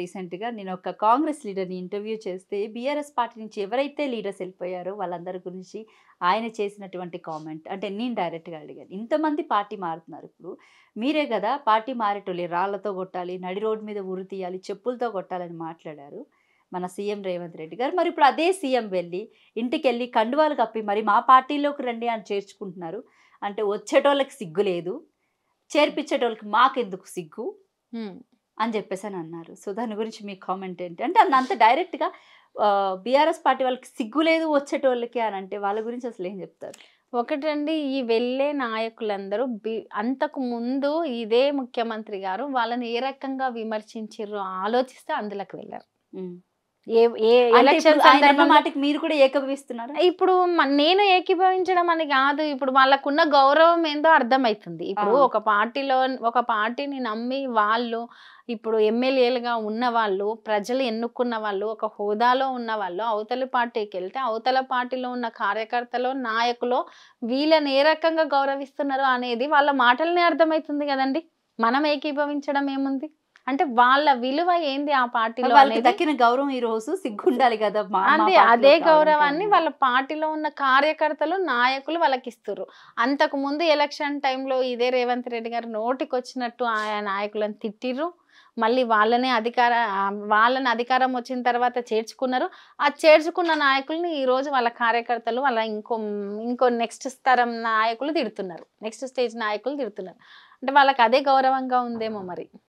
రీసెంట్గా నేను ఒక కాంగ్రెస్ లీడర్ని ఇంటర్వ్యూ చేస్తే బీఆర్ఎస్ పార్టీ నుంచి ఎవరైతే లీడర్స్ వెళ్ళిపోయారో వాళ్ళందరి గురించి ఆయన చేసినటువంటి కామెంట్ అంటే నేను డైరెక్ట్గా అడిగాను ఇంతమంది పార్టీ మారుతున్నారు ఇప్పుడు మీరే కదా పార్టీ మారేటోళ్ళు రాళ్లతో కొట్టాలి నడి రోడ్డు మీద ఉరి తీయాలి చెప్పులతో కొట్టాలని మాట్లాడారు మన సీఎం రేవంత్ రెడ్డి గారు మరి ఇప్పుడు అదే సీఎం వెళ్ళి ఇంటికి వెళ్ళి కండువాలు కప్పి మరి మా పార్టీలోకి రండి అని చేర్చుకుంటున్నారు అంటే వచ్చేటోళ్ళకి సిగ్గు లేదు చేర్పించేటోళ్ళకి మాకెందుకు సిగ్గు అని చెప్పేసి అని అన్నారు సో దాని గురించి మీ కామెంట్ ఏంటి అంటే అంత డైరెక్ట్గా బీఆర్ఎస్ పార్టీ వాళ్ళకి సిగ్గు లేదు వచ్చేటోళ్ళకి అని అంటే వాళ్ళ గురించి అసలు ఏం చెప్తారు ఒకటండి ఈ వెళ్ళే నాయకులందరూ బి అంతకు ముందు ఇదే ముఖ్యమంత్రి గారు వాళ్ళని ఏ రకంగా విమర్శించారో ఆలోచిస్తే అందులోకి వెళ్ళారు ఏ మీరు కూడా ఏకీభవిస్తున్నారు ఇప్పుడు నేను ఏకీభవించడం అని కాదు ఇప్పుడు వాళ్ళకున్న గౌరవం ఏందో అర్థమవుతుంది ఇప్పుడు ఒక పార్టీలో ఒక పార్టీని నమ్మి వాళ్ళు ఇప్పుడు ఎమ్మెల్యేలుగా ఉన్న వాళ్ళు ప్రజలు ఎన్నుకున్న వాళ్ళు ఒక హోదాలో ఉన్న వాళ్ళు అవతల పార్టీకి వెళ్తే అవతల పార్టీలో ఉన్న కార్యకర్తలు నాయకులు వీళ్ళని ఏ రకంగా గౌరవిస్తున్నారు అనేది వాళ్ళ మాటలనే అర్థమవుతుంది కదండి మనం ఏకీభవించడం ఏముంది అంటే వాళ్ళ విలువ ఏంది ఆ పార్టీలో వాళ్ళకి దక్కిన గౌరవం ఈ రోజు సిగ్గుండాలి కదా అంటే అదే గౌరవాన్ని వాళ్ళ పార్టీలో ఉన్న కార్యకర్తలు నాయకులు వాళ్ళకి ఇస్తారు అంతకు ముందు ఎలక్షన్ టైంలో ఇదే రేవంత్ రెడ్డి గారు నోటికొచ్చినట్టు ఆయా నాయకులను తిట్టిర్రు మళ్ళీ వాళ్ళనే అధికార వాళ్ళని అధికారం వచ్చిన తర్వాత చేర్చుకున్నారు ఆ చేర్చుకున్న నాయకుల్ని ఈరోజు వాళ్ళ కార్యకర్తలు వాళ్ళ ఇంకో ఇంకో నెక్స్ట్ స్థరం నాయకులు తిడుతున్నారు నెక్స్ట్ స్టేజ్ నాయకులు తిడుతున్నారు అంటే వాళ్ళకి అదే గౌరవంగా ఉందేమో మరి